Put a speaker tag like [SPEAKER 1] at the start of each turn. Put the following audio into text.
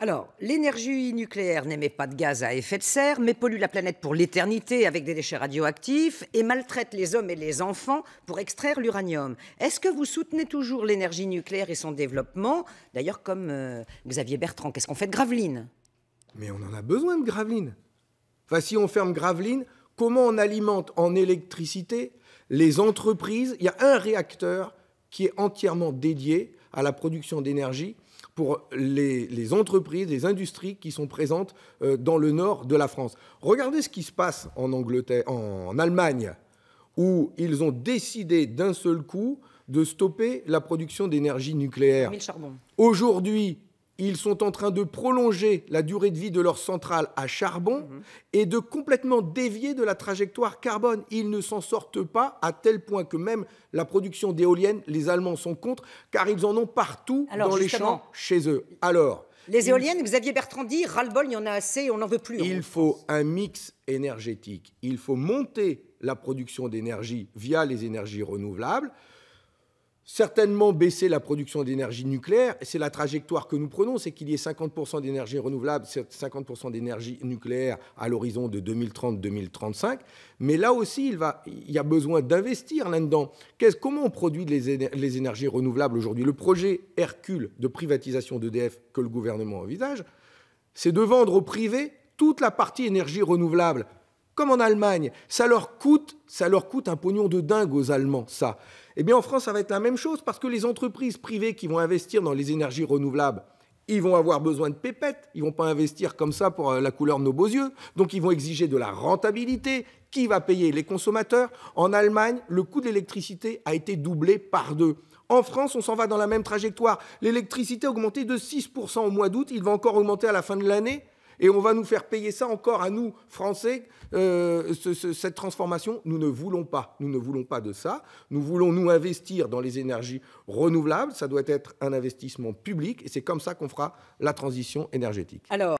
[SPEAKER 1] Alors, l'énergie nucléaire n'émet pas de gaz à effet de serre, mais pollue la planète pour l'éternité avec des déchets radioactifs et maltraite les hommes et les enfants pour extraire l'uranium. Est-ce que vous soutenez toujours l'énergie nucléaire et son développement D'ailleurs, comme euh, Xavier Bertrand, qu'est-ce qu'on
[SPEAKER 2] fait de Gravelines Mais on en a besoin de Gravelines. Enfin, si on ferme Gravelines, comment on alimente en électricité les entreprises Il y a un réacteur qui est entièrement dédié à la production d'énergie pour les, entreprises, les industries qui sont présentes euh, dans le nord de la France. Regardez ce qui se passe en, Angleterre, en Allemagne, où ils ont décidé d'un seul coup de stopper la production d'énergie nucléaire. Aujourd'hui, ils sont en train de prolonger la durée de vie de leur centrale à charbon mhm. et de complètement dévier de la trajectoire carbone. Ils ne s'en sortent pas à tel point que même la production d'éoliennes, les Allemands sont contre, car ils en ont partout dans les champs chez eux. Alors, les éoliennes,
[SPEAKER 1] Xavier Bertrand dit, ras il y en a assez on n'en veut plus. Il
[SPEAKER 2] faut un mix énergétique. Il faut monter la production d'énergie via les énergies renouvelables certainement baisser la production d'énergie nucléaire. C'est la trajectoire que nous prenons, c'est qu'il y ait 50% d'énergie renouvelable, 50% d'énergie nucléaire à l'horizon de 2030-2035. Mais là aussi, il, va, y a besoin d'investir là-dedans. Comment on produit les, les énergies renouvelables aujourd'hui Le projet Hercule de privatisation d'EDF que le gouvernement envisage, c'est de vendre au privé toute la partie énergie renouvelable comme en Allemagne. Ça leur coûte, ça leur coûte un pognon de dingue aux Allemands, ça. Eh bien, en France, ça va être la même chose parce que les entreprises privées qui vont investir dans les énergies renouvelables, ils vont avoir besoin de pépettes, ils vont pas investir comme ça pour euh, la couleur de nos beaux yeux, donc ils vont exiger de la rentabilité. Qui va payer Les consommateurs. En Allemagne, le coût de l'électricité a été doublé par deux. En France, on s'en va dans la même trajectoire. L'électricité a augmenté de 6% au mois d'août, il va encore augmenter à la fin de l'année. Et on va nous faire payer ça encore à nous, Français, euh, cette transformation. Nous ne voulons pas. Nous ne voulons pas de ça. Nous voulons nous investir dans les énergies renouvelables. Ça doit être un investissement public. Et c'est comme ça qu'on fera la transition énergétique.
[SPEAKER 1] Alors...